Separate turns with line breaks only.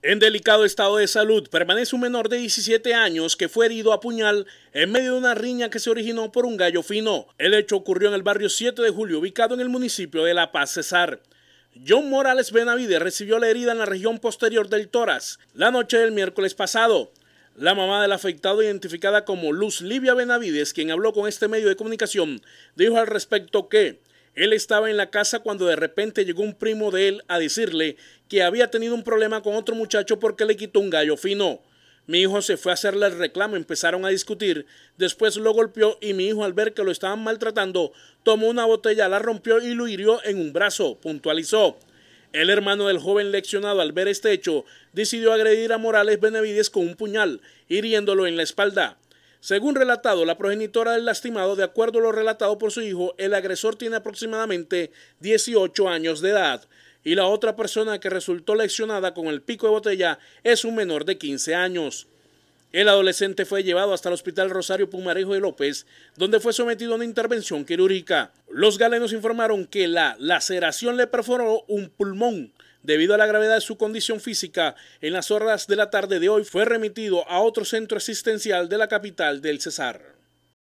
En delicado estado de salud permanece un menor de 17 años que fue herido a puñal en medio de una riña que se originó por un gallo fino. El hecho ocurrió en el barrio 7 de Julio, ubicado en el municipio de La Paz, Cesar. John Morales Benavides recibió la herida en la región posterior del tórax la noche del miércoles pasado. La mamá del afectado, identificada como Luz Livia Benavides, quien habló con este medio de comunicación, dijo al respecto que él estaba en la casa cuando de repente llegó un primo de él a decirle que había tenido un problema con otro muchacho porque le quitó un gallo fino. Mi hijo se fue a hacerle el reclamo, empezaron a discutir, después lo golpeó y mi hijo al ver que lo estaban maltratando, tomó una botella, la rompió y lo hirió en un brazo, puntualizó. El hermano del joven leccionado al ver este hecho decidió agredir a Morales Benavides con un puñal, hiriéndolo en la espalda. Según relatado, la progenitora del lastimado, de acuerdo a lo relatado por su hijo, el agresor tiene aproximadamente 18 años de edad y la otra persona que resultó lesionada con el pico de botella es un menor de 15 años. El adolescente fue llevado hasta el Hospital Rosario Pumarejo de López, donde fue sometido a una intervención quirúrgica. Los galenos informaron que la laceración le perforó un pulmón, Debido a la gravedad de su condición física, en las horas de la tarde de hoy fue remitido a otro centro asistencial de la capital del Cesar.